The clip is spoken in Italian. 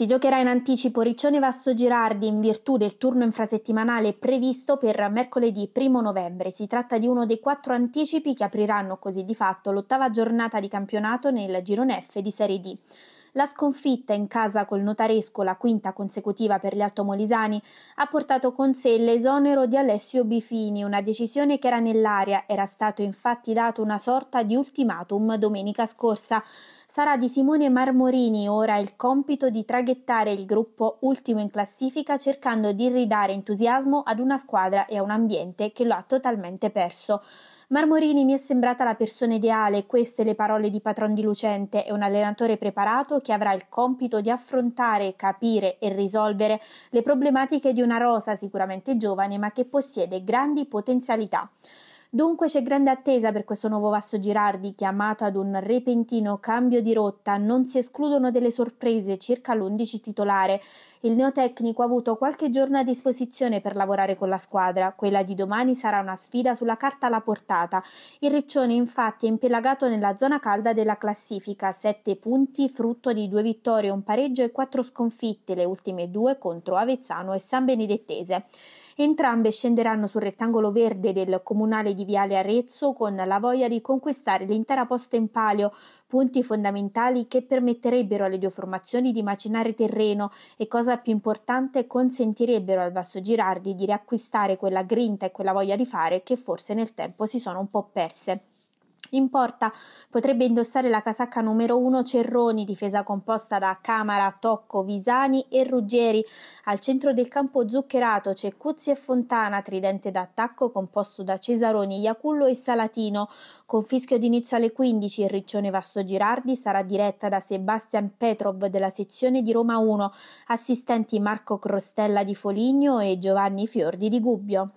Si giocherà in anticipo Riccione Vasto Girardi in virtù del turno infrasettimanale previsto per mercoledì 1 novembre. Si tratta di uno dei quattro anticipi che apriranno così di fatto l'ottava giornata di campionato nel girone F di Serie D la sconfitta in casa col notaresco, la quinta consecutiva per gli altomolisani, ha portato con sé l'esonero di Alessio Bifini, una decisione che era nell'aria, era stato infatti dato una sorta di ultimatum domenica scorsa. Sarà di Simone Marmorini ora il compito di traghettare il gruppo ultimo in classifica cercando di ridare entusiasmo ad una squadra e a un ambiente che lo ha totalmente perso. Marmorini mi è sembrata la persona ideale, queste le parole di Patron di Lucente, è un allenatore preparato che avrà il compito di affrontare, capire e risolvere le problematiche di una rosa sicuramente giovane ma che possiede grandi potenzialità. Dunque c'è grande attesa per questo nuovo Vasto Girardi chiamato ad un repentino cambio di rotta, non si escludono delle sorprese circa l'11 titolare. Il neotecnico ha avuto qualche giorno a disposizione per lavorare con la squadra, quella di domani sarà una sfida sulla carta alla portata. Il Riccione infatti è impelagato nella zona calda della classifica, 7 punti frutto di due vittorie, un pareggio e quattro sconfitte, le ultime due contro Avezzano e San Benedettese. Entrambe scenderanno sul rettangolo verde del comunale di Viale Arezzo con la voglia di conquistare l'intera posta in palio, punti fondamentali che permetterebbero alle due formazioni di macinare terreno e, cosa più importante, consentirebbero al Vasto Girardi di riacquistare quella grinta e quella voglia di fare che forse nel tempo si sono un po' perse. In porta potrebbe indossare la casacca numero 1 Cerroni, difesa composta da Camara, Tocco, Visani e Ruggeri. Al centro del campo Zuccherato, c'è Cuzzi e Fontana, tridente d'attacco composto da Cesaroni, Iacullo e Salatino. Con fischio d'inizio alle 15 il Riccione Vasto Girardi sarà diretta da Sebastian Petrov della sezione di Roma 1, assistenti Marco Crostella di Foligno e Giovanni Fiordi di Gubbio.